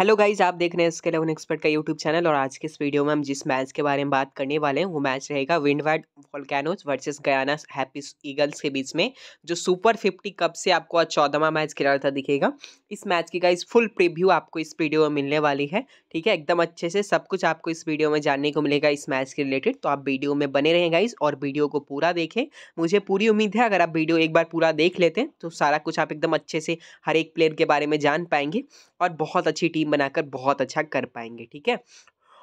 Hello guys आप देख रहे हैं इसके उन एक्सपर्ट का यूट्यूब चैनल और आज के इस वीडियो में हम जिस मैच के बारे में बात करने वाले हैं वो मैच रहेगा Windward Volcanoes versus Guyana Happy Eagles के बीच में जो सुपर फिफ्टी कप से आपको आज चौदहवा मैच खिला था दिखेगा इस मैच की गाइज फुल प्रिव्यू आपको इस वीडियो में मिलने वाली है ठीक है एकदम अच्छे से सब कुछ आपको इस वीडियो में जानने को मिलेगा इस मैच के रिलेटेड तो आप वीडियो में बने रहें गाइस और वीडियो को पूरा देखें मुझे पूरी उम्मीद है अगर आप वीडियो एक बार पूरा देख लेते हैं तो सारा कुछ आप एकदम अच्छे से हर एक प्लेयर के बारे में जान पाएंगे और बहुत अच्छी टीम बनाकर बहुत अच्छा कर पाएंगे ठीक है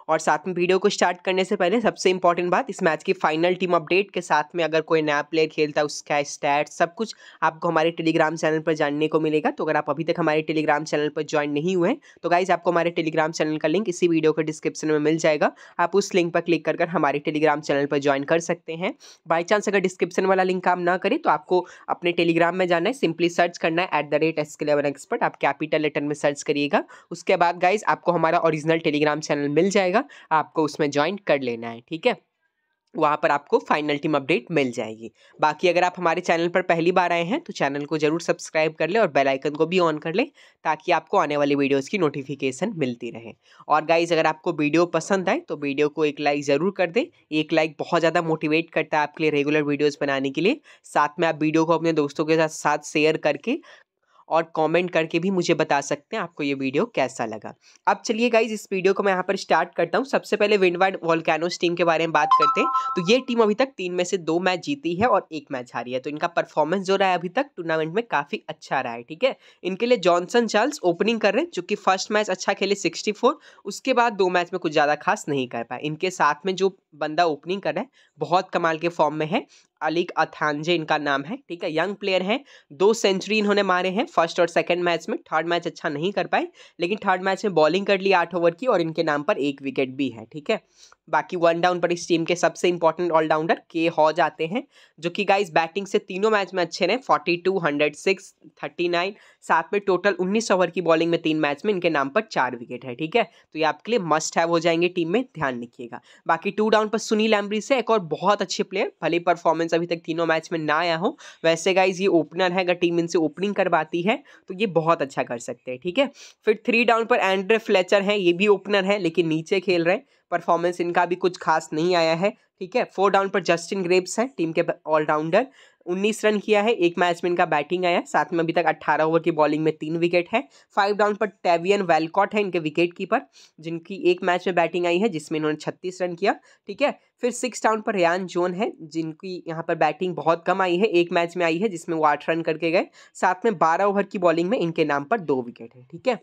और साथ में वीडियो को स्टार्ट करने से पहले सबसे इंपॉर्टेंट बात इस मैच की फाइनल टीम अपडेट के साथ में अगर कोई नया प्लेयर खेलता है उसका स्टैट सब कुछ आपको हमारे टेलीग्राम चैनल पर जानने को मिलेगा तो अगर आप अभी तक हमारे टेलीग्राम चैनल पर ज्वाइन नहीं हुए तो गाइज आपको हमारे टेलीग्राम चैनल का लिंक इसी वीडियो के डिस्क्रिप्शन में मिल जाएगा आप उस लिंक पर क्लिक कर हमारे टेलीग्राम चैनल पर ज्वाइन कर सकते हैं बाई चांस अगर डिस्क्रिप्शन वाला लिंक काम ना करें तो आपको अपने टेलीग्राम में जाना है सिंपली सर्च करना है at the rate S expert आप कैपिटल लेटर में सर्च करिएगा उसके बाद गाइज आपको हमारा ओरिजिनल टेलीग्राम चैनल मिल जाएगा जाएगा आपको उसमें ज्वाइन कर लेना है ठीक है वहाँ पर आपको फाइनल टीम अपडेट मिल जाएगी बाकी अगर आप हमारे चैनल पर पहली बार आए हैं तो चैनल को जरूर सब्सक्राइब कर ले और बेल आइकन को भी ऑन कर ले ताकि आपको आने वाली वीडियोस की नोटिफिकेशन मिलती रहे और गाइज अगर आपको वीडियो पसंद आए तो वीडियो को एक लाइक ज़रूर कर दें एक लाइक बहुत ज़्यादा मोटिवेट करता है आपके लिए रेगुलर वीडियोज़ बनाने के लिए साथ में आप वीडियो को अपने दोस्तों के साथ साथ शेयर करके और कमेंट करके भी मुझे बता सकते हैं आपको ये वीडियो कैसा लगा अब चलिए गाइज इस वीडियो को मैं यहाँ पर स्टार्ट करता हूँ सबसे पहले विंडवर्ड वॉलकैनोस टीम के बारे में बात करते हैं तो ये टीम अभी तक तीन में से दो मैच जीती है और एक मैच हारी है तो इनका परफॉर्मेंस जो रहा है अभी तक टूर्नामेंट में काफ़ी अच्छा रहा है ठीक है इनके लिए जॉनसन चार्ल्स ओपनिंग कर रहे हैं जो कि फर्स्ट मैच अच्छा खेले सिक्सटी उसके बाद दो मैच में कुछ ज़्यादा खास नहीं कर पाए इनके साथ में जो बंदा ओपनिंग कर रहा है बहुत कमाल के फॉर्म में है अलिक अथानजे इनका नाम है ठीक है यंग प्लेयर हैं दो सेंचुरी इन्होंने मारे हैं फर्स्ट और सेकंड मैच में थर्ड मैच अच्छा नहीं कर पाए लेकिन थर्ड मैच में बॉलिंग कर ली आठ ओवर की और इनके नाम पर एक विकेट भी है ठीक है बाकी वन डाउन पर इस टीम के सबसे इंपॉर्टेंट ऑलराउंडर के हॉज आते हैं जो कि गाइज बैटिंग से तीनों मैच में अच्छे रहे forty two hundred six thirty nine साथ में टोटल उन्नीस ओवर की बॉलिंग में तीन मैच में इनके नाम पर चार विकेट है ठीक है तो ये आपके लिए मस्ट हैव हो जाएंगे टीम में ध्यान रखिएगा बाकी टू डाउन पर सुनील एम्ब्री से एक और बहुत अच्छे प्लेयर भले परफॉर्मेंस परफॉर्मेंस अभी तक तीनों मैच में ना आया हो वैसे गाइज ये ओपनर है अगर टीम इनसे ओपनिंग करवाती है तो ये बहुत अच्छा कर सकते हैं ठीक है थीके? फिर थ्री डाउन पर एंड्रे फ्लेचर हैं ये भी ओपनर है लेकिन नीचे खेल रहे हैं परफॉर्मेंस इनका भी कुछ खास नहीं आया है ठीक है फोर डाउन पर जस्टिन ग्रेप्स हैं टीम के ऑलराउंडर उन्नीस रन किया है एक मैच में इनका बैटिंग आया साथ में अभी तक अट्ठारह ओवर की बॉलिंग में तीन विकेट है फाइव डाउन पर टेवियन वेलकॉट है इनके विकेट कीपर जिनकी एक मैच में बैटिंग आई है जिसमें इन्होंने छत्तीस रन किया ठीक है फिर सिक्स डाउन पर रियान जोन है जिनकी यहाँ पर बैटिंग बहुत कम आई है एक मैच में आई है जिसमें वो आठ रन करके गए साथ में बारह ओवर की बॉलिंग में इनके नाम पर दो विकेट है ठीक है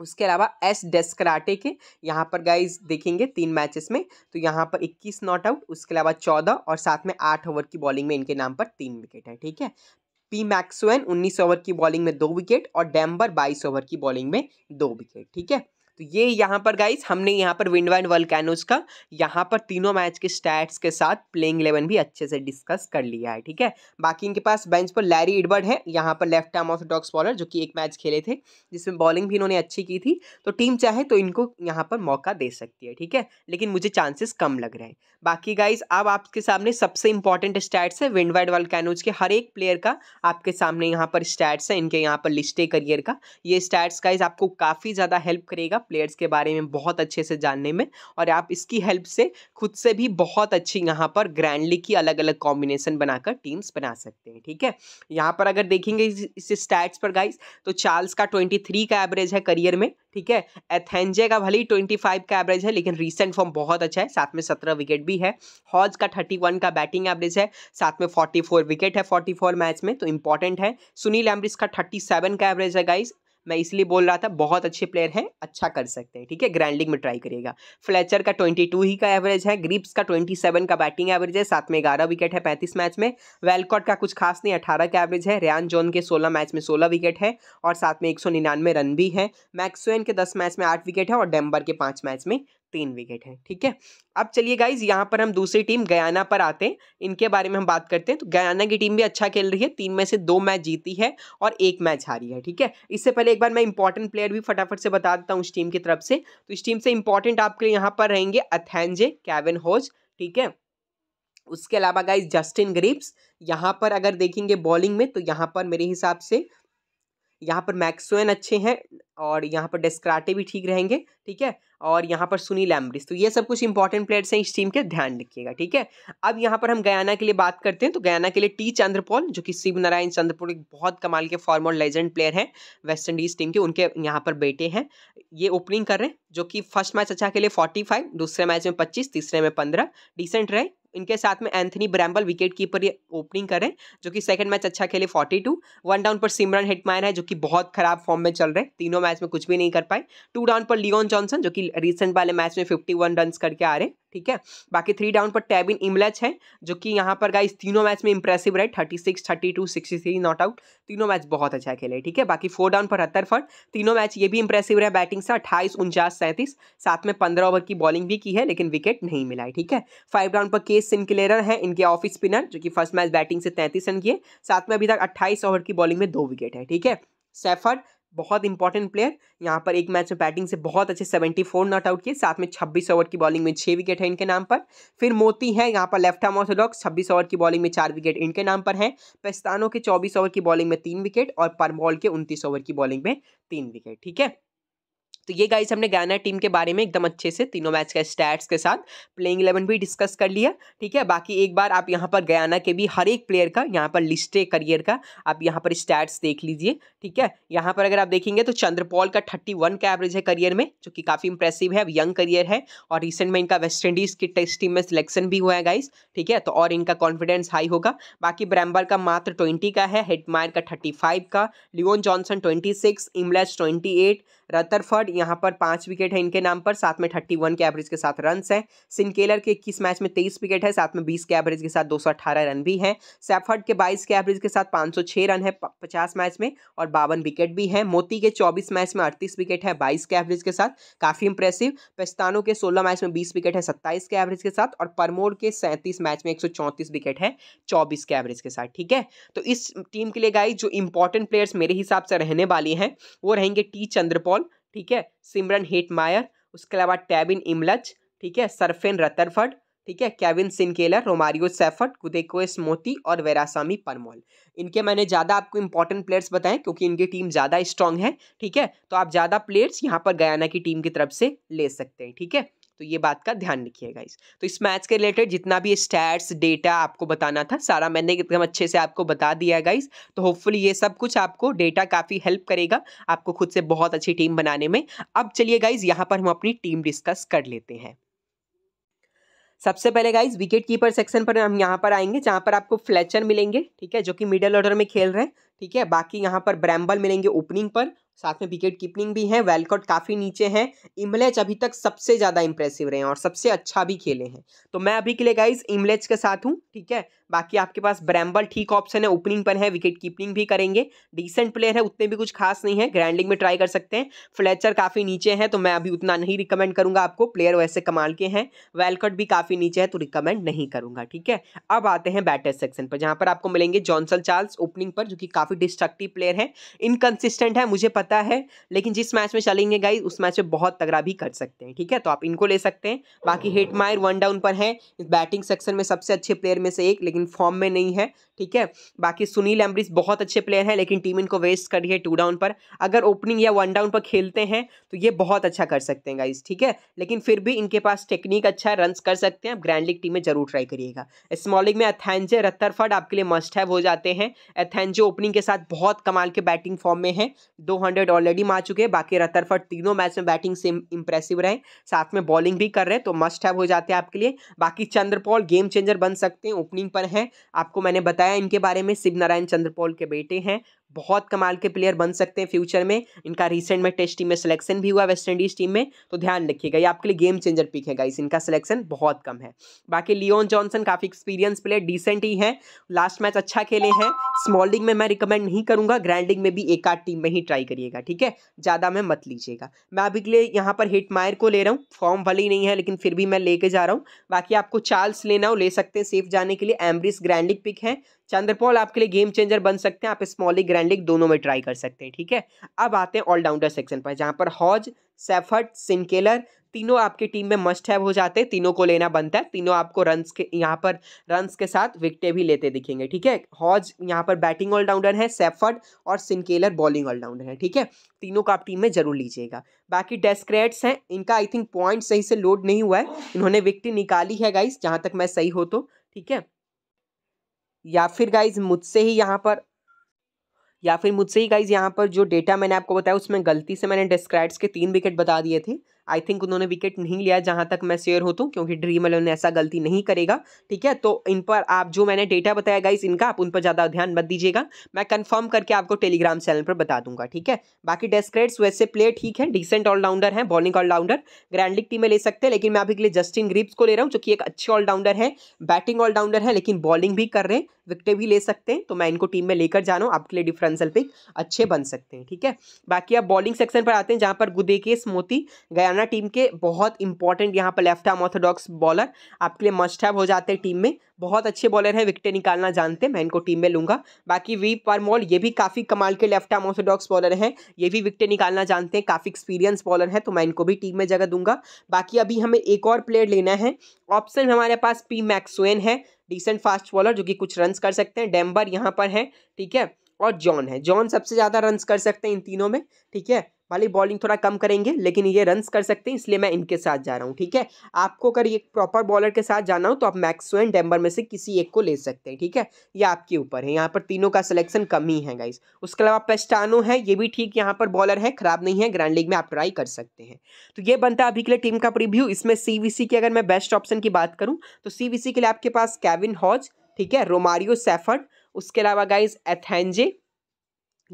उसके अलावा एस डेस्कराटे के यहाँ पर गाइज देखेंगे तीन मैचेस में तो यहाँ पर 21 नॉट आउट उसके अलावा 14 और साथ में आठ ओवर की बॉलिंग में इनके नाम पर तीन विकेट है ठीक है पी मैक्सुएन 19 ओवर की बॉलिंग में दो विकेट और डैम्बर 22 ओवर की बॉलिंग में दो विकेट ठीक है तो ये यहाँ पर गाइज हमने यहाँ पर विंड वाइन कैनोज का यहाँ पर तीनों मैच के स्टैट्स के साथ प्लेइंग इलेवन भी अच्छे से डिस्कस कर लिया है ठीक है बाकी इनके पास बेंच पर लैरी इडबर्ड है यहाँ पर लेफ्ट आर्म ऑर्थोडॉक्स बॉलर जो कि एक मैच खेले थे जिसमें बॉलिंग भी इन्होंने अच्छी की थी तो टीम चाहे तो इनको यहाँ पर मौका दे सकती है ठीक है लेकिन मुझे चांसेस कम लग रहे हैं बाकी गाइज अब आपके सामने सबसे इंपॉर्टेंट स्टैट्स है विंड वाइड कैनोज के हर एक प्लेयर का आपके सामने यहाँ पर स्टैट्स है इनके यहाँ पर लिस्टे करियर का ये स्टैट्स गाइज आपको काफ़ी ज़्यादा हेल्प करेगा प्लेयर्स के बारे में बहुत अच्छे से जानने में और आप इसकी हेल्प से खुद से भी बहुत अच्छी यहाँ पर ग्रैंडली की अलग अलग कॉम्बिनेशन बनाकर टीम्स बना सकते हैं ठीक है यहाँ पर अगर देखेंगे इस स्टैट्स पर गाइस तो चार्ल्स का ट्वेंटी थ्री का एवरेज है करियर में ठीक है एथेंजे का भले ही ट्वेंटी फाइव का एवरेज है लेकिन रिसेंट फॉर्म बहुत अच्छा है साथ में सत्रह विकेट भी है हॉज का थर्टी वन का बैटिंग एवरेज है साथ में फोर्टी फोर विकेट है फोर्टी फोर मैच में तो इंपॉर्टेंट है सुनील एम्ब्रिस का थर्टी सेवन का एवरेज है गाइज मैं इसलिए बोल रहा था बहुत अच्छे प्लेयर हैं अच्छा कर सकते हैं ठीक है ग्रैंडिंग में ट्राई करिएगा फ्लेचर का ट्वेंटी टू ही का एवरेज है ग्रिप्स का ट्वेंटी सेवन का बैटिंग एवरेज है साथ में ग्यारह विकेट है पैंतीस मैच में वेलकॉट का कुछ खास नहीं अठारह का एवरेज है रियान जोन के सोलह मैच में सोलह विकेट है और साथ में एक सौ निन्यानवे रन भी है मैक्सवेन के दस मैच में आठ विकेट है और डेम्बर के पाँच मैच में तीन विकेट हैं ठीक है अब चलिए गाइज यहाँ पर हम दूसरी टीम गयाना पर आते हैं इनके बारे में हम बात करते हैं तो गयाना की टीम भी अच्छा खेल रही है तीन में से दो मैच जीती है और एक मैच हारी है ठीक है इससे पहले एक बार मैं इंपॉर्टेंट प्लेयर भी फटाफट से बता देता हूँ उस टीम की तरफ से तो इस टीम से इंपॉर्टेंट आपके यहाँ पर रहेंगे अथेंजे कैविन होज ठीक है उसके अलावा गाइज जस्टिन ग्रिप्स यहाँ पर अगर देखेंगे बॉलिंग में तो यहाँ पर मेरे हिसाब से यहाँ पर मैक्सोन अच्छे हैं और यहाँ पर डेस्क्राटे भी ठीक रहेंगे ठीक है और यहाँ पर सुनील एम्ब्रिस तो ये सब कुछ इंपॉर्टेंट प्लेयर्स हैं इस टीम के ध्यान रखिएगा ठीक है अब यहाँ पर हम गयाना के लिए बात करते हैं तो गयाना के लिए टी चंद्रपोल जो कि शिव नारायण चंद्रपोल एक बहुत कमाल के फॉर्मर लेजेंड प्लेयर हैं वेस्ट इंडीज़ टीम के उनके यहाँ पर बेटे हैं ये ओपनिंग कर रहे हैं जो कि फर्स्ट मैच अच्छा के लिए फोर्टी फाइव दूसरे मैच में पच्चीस तीसरे में पंद्रह डिसेंट रहे इनके साथ में एंथनी ब्रैम्बल विकेट कीपर ये ओपनिंग करें जो कि सेकंड मैच अच्छा खेले 42 वन डाउन पर सिमरन हिटमैन है जो कि बहुत खराब फॉर्म में चल रहे तीनों मैच में कुछ भी नहीं कर पाए टू डाउन पर लियोन जॉनसन जो कि रिसेंट वाले मैच में 51 वन रन करके आ रहे ठीक है बाकी थ्री डाउन पर टैबिन इमलेच है जो कि यहाँ पर गाइस तीनों मैच में इंप्रेसिव रहे thirty six thirty two sixty three not out तीनों मैच बहुत अच्छा खेले ठीक है बाकी फोर डाउन पर हत्तर फट तीनों मैच ये भी इंप्रेसिव रहे बैटिंग से अट्ठाईस उनचास सैंतीस साथ में पंद्रह ओवर की बॉलिंग भी की है लेकिन विकेट नहीं मिला है ठीक है फाइव डाउन पर के सिनकिलेरर है इनके ऑफ स्पिनर जो कि फर्स्ट मैच बैटिंग से तैंतीस रन किए साथ में अभी तक अट्ठाईस ओवर की बॉलिंग में दो विकेट है ठीक है सैफर्ड बहुत इंपॉर्टेंट प्लेयर यहाँ पर एक मैच में बैटिंग से बहुत अच्छे 74 नॉट आउट किए साथ में 26 ओवर की बॉलिंग में छः विकेट है इनके नाम पर फिर मोती है यहाँ पर लेफ्ट हार्म ऑर्थोडॉक्स छब्बीस ओवर की बॉलिंग में चार विकेट इनके नाम पर हैं पेस्तानो के 24 ओवर की बॉलिंग में तीन विकेट और परमॉल के 29 ओवर की बॉलिंग में तीन विकेट ठीक है तो ये गाइस हमने गाना टीम के बारे में एकदम अच्छे से तीनों मैच का स्टैट्स के साथ प्लेइंग इलेवन भी डिस्कस कर लिया ठीक है बाकी एक बार आप यहाँ पर गयाना के भी हर एक प्लेयर का यहाँ पर लिस्टे करियर का आप यहाँ पर स्टैट्स देख लीजिए ठीक है यहाँ पर अगर आप देखेंगे तो चंद्रपॉल का थर्टी वन का एवरेज है करियर में जो कि काफ़ी इंप्रेसिव है अब यंग करियर है और रिसेंट में इनका वेस्ट इंडीज़ की टेस्ट टीम में सिलेक्शन भी हुआ है गाइस ठीक है तो और इनका कॉन्फिडेंस हाई होगा बाकी ब्रैम्बर का मात्र ट्वेंटी का है हेडमायर का थर्टी फाइव का Leon Johnson twenty six Imlach twenty eight Rutherford यहाँ पर पाँच विकेट है इनके नाम पर साथ में थर्टी वन के एवरेज के साथ रन है सिनकेलर के इक्कीस मैच में तेईस विकेट है साथ में बीस के एवरेज के साथ दो सौ रन भी हैं सैफर्ड के बाईस के एवरेज के साथ पाँच सौ छः रन है पचास मैच में और बावन विकेट भी हैं मोती के चौबीस मैच में अड़तीस विकेट है बाईस के एवरेज के साथ काफ़ी इंप्रेसिव पेस्तानो के सोलह मैच में बीस विकेट है सत्ताईस के एवरेज के साथ और परमोर के सैंतीस मैच में एक विकेट है चौबीस के एवरेज के साथ ठीक है तो इस टीम के लिए गाई जो इंपॉर्टेंट प्लेयर्स मेरे हिसाब से रहने वाली हैं वो रहेंगे टी चंद्रपॉल ठीक है सिमरन हेट मायर उसके अलावा टैबिन इमलच ठीक है सरफेन रतरफर्ड ठीक है कैविन सिनकेलर रोमारियो सैफर्ट कुदेको मोती और वेरासामी परमोल इनके मैंने ज़्यादा आपको इंपॉर्टेंट प्लेयर्स बताएं क्योंकि इनकी टीम ज़्यादा स्ट्रांग है ठीक है तो आप ज़्यादा प्लेयर्स यहाँ पर गयाना की टीम की तरफ से ले सकते हैं ठीक है तो ये बात का ध्यान रखिएगा इस तो इस मैच के रिलेटेड जितना भी स्टैट्स डेटा आपको बताना था सारा मैंने एकदम अच्छे से आपको बता दिया गाइस तो होपफुली ये सब कुछ आपको डेटा काफ़ी हेल्प करेगा आपको खुद से बहुत अच्छी टीम बनाने में अब चलिए गाइज यहाँ पर हम अपनी टीम डिस्कस कर लेते हैं सबसे पहले गाइज विकेट कीपर सेक्शन पर हम यहाँ पर आएंगे जहाँ पर आपको फ्लैचर मिलेंगे ठीक है जो कि मिडल ऑर्डर में खेल रहे हैं ठीक है बाकी यहाँ पर ब्रैम्बल मिलेंगे ओपनिंग पर साथ में विकेट कीपिंग भी है वेलकॉट काफ़ी नीचे हैं इमलेच अभी तक सबसे ज़्यादा इंप्रेसिव रहे हैं और सबसे अच्छा भी खेले हैं तो मैं अभी के लिए गाइज इमलेच के साथ हूँ ठीक है बाकी आपके पास ब्रैम्बल ठीक ऑप्शन है ओपनिंग पर है विकेट कीपिंग भी करेंगे डिसेंट प्लेयर है उतने भी कुछ खास नहीं है ग्रैंडिंग में ट्राई कर सकते हैं फ्लैचर काफ़ी नीचे हैं तो मैं अभी उतना नहीं रिकमेंड करूँगा आपको प्लेयर वैसे कमाल के हैं वेलकॉट भी काफ़ी नीचे है तो रिकमेंड नहीं करूँगा ठीक है अब आते हैं बैटर सेक्शन पर जहाँ पर आपको मिलेंगे जॉनसन चार्ल्स ओपनिंग पर जो कि काफ़ी डिस्ट्रक्टिव प्लेयर है इनकन्सिस्टेंट है मुझे पता आता है लेकिन जिस मैच में चलेंगे गाइज उस मैच में बहुत तगड़ा भी कर सकते हैं ठीक है तो आप इनको ले सकते हैं बाकी हेट मायर वन डाउन पर है इस बैटिंग सेक्शन में सबसे अच्छे प्लेयर में से एक लेकिन फॉर्म में नहीं है ठीक है बाकी सुनील एम्ब्रिस बहुत अच्छे प्लेयर हैं लेकिन टीम इनको वेस्ट कर रही है टू डाउन पर अगर ओपनिंग या वन डाउन पर खेलते हैं तो ये बहुत अच्छा कर सकते हैं गाइज ठीक है लेकिन फिर भी इनके पास टेक्निक अच्छा है रन कर सकते हैं आप ग्रैंड लीग टीम में जरूर ट्राई करिएगा स्मॉलिंग में अथेंजे रत्तरफर्ड आपके लिए मस्ट हैव हो जाते हैं एथेंजे ओपनिंग के साथ बहुत कमाल के बैटिंग फॉर्म में है दो हंड्रेड ऑलरेडी मार चुके हैं बाकी रतरफट तीनों मैच में बैटिंग से इंप्रेसिव रहे साथ में बॉलिंग भी कर रहे हैं तो मस्ट हैव हो जाते हैं आपके लिए बाकी चंद्रपॉल गेम चेंजर बन सकते हैं ओपनिंग पर हैं आपको मैंने बताया इनके बारे में शिव नारायण चंद्रपॉल के बेटे हैं बहुत कमाल के प्लेयर बन सकते हैं फ्यूचर में इनका रिसेंट में टेस्ट टीम में सिलेक्शन भी हुआ वेस्ट इंडीज़ टीम में तो ध्यान रखिएगा ये आपके लिए गेम चेंजर पिक है गाइस इनका सिलेक्शन बहुत कम है बाकी लियोन जॉनसन काफ़ी एक्सपीरियंस प्लेयर डिसेंट ही हैं लास्ट मैच अच्छा खेले हैं स्मॉल में मैं रिकमेंड नहीं करूँगा ग्रैंडिंग में भी एक आध टीम में ही ट्राई करिएगा ठीक है ज़्यादा मैं मत लीजिएगा मैं अभी के लिए यहाँ पर हिट मायर को ले रहा हूँ फॉर्म भले ही नहीं है लेकिन फिर भी मैं लेके जा रहा हूँ बाकी आपको चार्ल्स लेना हो ले सकते हैं सेफ जाने के लिए एम्ब्रिस ग्रैंडिंग पिक है चंद्रपॉल आपके लिए गेम चेंजर बन सकते हैं आप स्मॉल लीग ग्रैंड लीग दोनों में ट्राई कर सकते हैं ठीक है अब आते हैं ऑलराउंडर सेक्शन पर जहाँ पर हॉज सेफर्ट सिंकेलर तीनों आपकी टीम में मस्ट हैव हो जाते हैं तीनों को लेना बनता है तीनों आपको रन के यहाँ पर रन के साथ विकटें भी लेते दिखेंगे ठीक है हॉज यहाँ पर बैटिंग ऑलराउंडर है सेफर्ड और सिंकेलर बॉलिंग ऑलराउंडर है ठीक है तीनों को आप टीम में जरूर लीजिएगा बाकी डेस्क्रेट्स हैं इनका आई थिंक पॉइंट सही से लोड नहीं हुआ है इन्होंने विकटें निकाली है गाइस जहाँ तक मैं सही हो तो ठीक है या फिर गाइज मुझसे ही यहाँ पर या फिर मुझसे ही गाइज यहाँ पर जो डेटा मैंने आपको बताया उसमें गलती से मैंने डिस्क्राइड्स के तीन विकेट बता दिए थे आई थिंक उन्होंने विकेट नहीं लिया जहाँ तक मैं शेयर हो तो क्योंकि ड्रीम अलेवन ऐसा गलती नहीं करेगा ठीक है तो इन पर आप जो मैंने डेटा बताया गाइस इनका आप उन पर ज़्यादा ध्यान मत दीजिएगा मैं कन्फर्म करके आपको टेलीग्राम चैनल पर बता दूंगा ठीक है बाकी डेस्क्रेट्स वैसे प्लेय ठीक है डिसेंट ऑलराउंडर है बॉलिंग ऑलराउंडर ग्रैंड टीम में ले सकते हैं लेकिन मैं अभी के लिए जस्टिन ग्रिप्स को ले रहा हूँ जो कि एक अच्छे ऑलराउंडर है बैटिंग ऑलराउंडर है लेकिन बॉलिंग भी कर रहे हैं विकटे भी ले सकते हैं तो मैं इनको टीम में लेकर जा रहा हूँ आपके लिए डिफरेंसल पिक अच्छे बन सकते हैं ठीक है बाकी आप बॉलिंग सेक्शन पर आते हैं जहाँ पर के मोती गया गयाना टीम के बहुत इंपॉर्टेंट यहाँ पर लेफ्ट आर्म ऑर्थोडॉक्स बॉलर आपके लिए मस्ट हैव हो जाते हैं टीम में बहुत अच्छे बॉलर हैं विकटें निकालना जानते हैं मैं इनको टीम में लूंगा बाकी वी परमोल ये भी काफ़ी कमाल के लेफ्ट आर्म ऑर्थोडॉक्स बॉलर हैं ये भी विकटे निकालना जानते हैं काफ़ी एक्सपीरियंस बॉलर हैं तो मैं इनको भी टीम में जगह दूंगा बाकी अभी हमें एक और प्लेयर लेना है ऑप्शन हमारे पास पी मैक्सुन है डिसेंट फास्ट बॉलर जो कि कुछ रन कर सकते हैं डेम्बर यहाँ पर है ठीक है और जॉन है जॉन सबसे ज़्यादा रन्स कर सकते हैं इन तीनों में ठीक है वाली बॉलिंग थोड़ा कम करेंगे लेकिन ये रन्स कर सकते हैं इसलिए मैं इनके साथ जा रहा हूँ ठीक है आपको अगर ये प्रॉपर बॉलर के साथ जाना हो तो आप मैक्सवेन डेम्बर में से किसी एक को ले सकते हैं ठीक है ये आपके ऊपर है यहाँ पर तीनों का सिलेक्शन कम ही है गाइस उसके अलावा पेस्टानो है ये भी ठीक यहाँ पर बॉलर है खराब नहीं है ग्रैंड लीग में आप ट्राई कर सकते हैं तो ये बनता है अभी के लिए टीम का प्रिव्यू इसमें सी की अगर मैं बेस्ट ऑप्शन की बात करूँ तो सी के लिए आपके पास कैविन हॉज ठीक है रोमारियो सेफर्ड उसके अलावा गाइज एथेंजे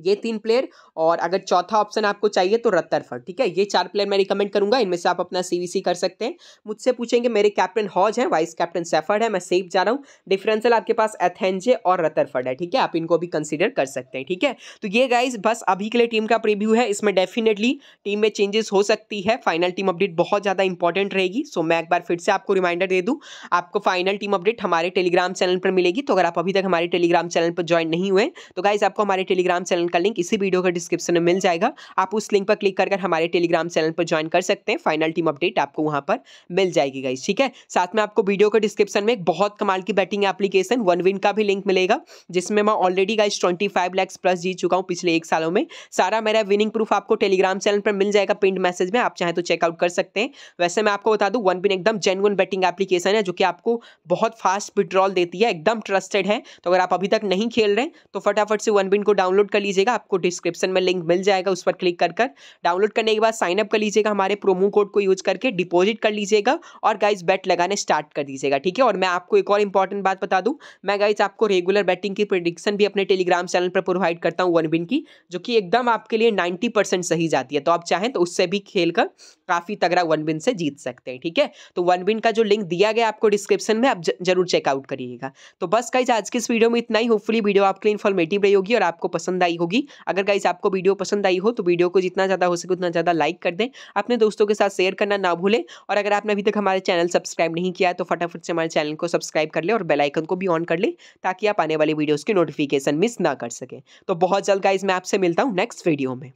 ये तीन प्लेयर और अगर चौथा ऑप्शन आपको चाहिए तो रत्तरफर ठीक है ये चार प्लेयर मैं रिकमेंड करूंगा इनमें से आप अपना सीवीसी कर सकते हैं मुझसे पूछेंगे मेरे कैप्टन हॉज है वाइस कैप्टन सेफर्ड है मैं सेफ जा रहा हूँ डिफरेंशियल आपके पास एथेंजे और रत्तरफर्ड है ठीक है आप इनको भी कंसिडर कर सकते हैं ठीक है तो ये गाइज बस अभी के लिए टीम का प्रिव्यू है इसमें डेफिनेटली टीम में चेंजेस हो सकती है फाइनल टीम अपडेट बहुत ज़्यादा इंपॉर्टेंट रहेगी सो मैं एक बार फिर से आपको रिमाइंडर दे दूँ आपको फाइनल टीम अपडेट हमारे टेलीग्राम चैनल पर मिलेगी तो अगर आप अभी तक हमारे टेलीग्राम चैनल पर ज्वाइन नहीं हुए तो गाइज आपको हमारे टेलीग्राम चैनल चैनल का लिंक इसी वीडियो का डिस्क्रिप्शन में मिल जाएगा आप उस लिंक पर क्लिक करके हमारे टेलीग्राम चैनल पर ज्वाइन कर सकते हैं फाइनल टीम अपडेट आपको वहाँ पर मिल जाएगी गाइज ठीक है साथ में आपको वीडियो का डिस्क्रिप्शन में एक बहुत कमाल की बैटिंग एप्लीकेशन वन विन का भी लिंक मिलेगा जिसमें मैं already guys twenty five plus जीत चुका हूँ पिछले एक सालों में सारा मेरा विनिंग प्रूफ आपको टेलीग्राम चैनल पर मिल जाएगा पिंड मैसेज में आप चाहे तो चेकआउट कर सकते हैं वैसे मैं आपको बता दूँ वन विन एकदम जेनुअन बैटिंग एप्लीकेशन है जो कि आपको बहुत फास्ट विड्रॉल देती है एकदम ट्रस्टेड है तो अगर आप अभी तक नहीं खेल रहे तो फटाफट से वन विन को डाउनलोड कर लीजिए लीजिएगा आपको डिस्क्रिप्शन में लिंक मिल जाएगा उस पर क्लिक कर कर डाउनलोड करने के बाद साइनअप कर लीजिएगा हमारे प्रोमो कोड को यूज करके डिपॉजिट कर लीजिएगा और गाइज बैट लगाने स्टार्ट कर दीजिएगा ठीक है और मैं आपको एक और इंपॉर्टेंट बात बता दूँ मैं गाइज आपको रेगुलर बैटिंग की प्रडिक्शन भी अपने टेलीग्राम चैनल पर प्रोवाइड करता हूँ वन विन की जो कि एकदम आपके लिए नाइन्टी सही जाती है तो आप चाहें तो उससे भी खेल काफ़ी तगड़ा वन विन से जीत सकते हैं ठीक है तो वन विन का जो लिंक दिया गया आपको डिस्क्रिप्शन में आप जरूर चेकआउट करिएगा तो बस गाइज आज के इस वीडियो में इतना ही होपफुली वीडियो आपके लिए इन्फॉर्मेटिव रहेगी और आपको पसंद आई आई होगी अगर गाइज आपको वीडियो पसंद आई हो तो वीडियो को जितना ज़्यादा हो सके उतना ज़्यादा लाइक कर दें अपने दोस्तों के साथ शेयर करना ना भूलें और अगर आपने अभी तक हमारे चैनल सब्सक्राइब नहीं किया तो फटाफट से हमारे चैनल को सब्सक्राइब कर लें और बेलाइकन को भी ऑन कर लें ताकि आप आने वाली वीडियोज़ की नोटिफिकेशन मिस ना कर सकें तो बहुत जल्द गाइज मैं आपसे मिलता हूँ नेक्स्ट वीडियो में